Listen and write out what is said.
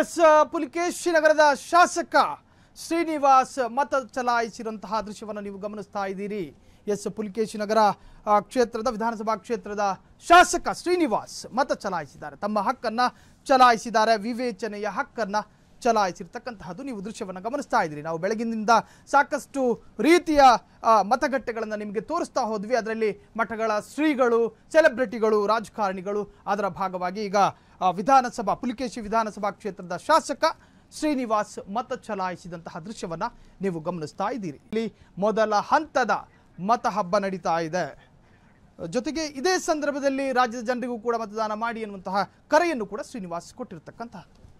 S Pulakeshi ನಗರದ ಶಾಸಕ ಶ್ರೀನಿವಾಸ್ ಮತ ಚಲಾಯಿಸಿರುವಂತಹ ದೃಶ್ಯವನ್ನು ನೀವು ಗಮನಿಸ್ತಾ ಇದ್ದೀರಿ ಎಸ್ ಪುಲಿಕೇಶಿ ನಗರ ಕ್ಷೇತ್ರದ ವಿಧಾನಸಭಾ ಕ್ಷೇತ್ರದ ಶಾಸಕ ಶ್ರೀನಿವಾಸ್ ಮತ ಚಲಾಯಿಸಿದ್ದಾರೆ ತಮ್ಮ ಹಕ್ಕನ್ನು ಚಲಾಯಿಸಿದ್ದಾರೆ ವಿವೇಚನೆಯ ಹಕ್ಕನ್ನು ಚಲಾಯಿಸಿರ್ತಕ್ಕಂತಹದ್ದು ನೀವು ದೃಶ್ಯವನ್ನು ಗಮನಿಸ್ತಾ ಇದ್ದೀರಿ ನಾವು ಬೆಳಗಿನಿಂದ ಸಾಕಷ್ಟು ರೀತಿಯ ಮತಗಟ್ಟೆಗಳನ್ನು ನಿಮಗೆ ತೋರಿಸ್ತಾ ಹೋದ್ವಿ ಅದರಲ್ಲಿ ಮಠಗಳ ಶ್ರೀಗಳು ಸೆಲೆಬ್ರಿಟಿಗಳು ರಾಜಕಾರಣಿಗಳು ಅದರ ಭಾಗವಾಗಿ ಈಗ ವಿಧಾನಸಭಾ ಪುಲಿಕೇಶಿ ವಿಧಾನಸಭಾ ಕ್ಷೇತ್ರದ ಶಾಸಕ ಶ್ರೀನಿವಾಸ್ ಮತ ಚಲಾಯಿಸಿದಂತಹ ದೃಶ್ಯವನ್ನು ನೀವು ಗಮನಿಸ್ತಾ ಇದ್ದೀರಿ ಇಲ್ಲಿ ಮೊದಲ ಹಂತದ ಮತ ಹಬ್ಬ ನಡೀತಾ ಇದೆ ಜೊತೆಗೆ ಇದೇ ಸಂದರ್ಭದಲ್ಲಿ ರಾಜ್ಯದ ಜನರಿಗೂ ಕೂಡ ಮತದಾನ ಮಾಡಿ ಎನ್ನುವಂತಹ ಕರೆಯನ್ನು ಕೂಡ ಶ್ರೀನಿವಾಸ್ ಕೊಟ್ಟಿರತಕ್ಕಂತಹದ್ದು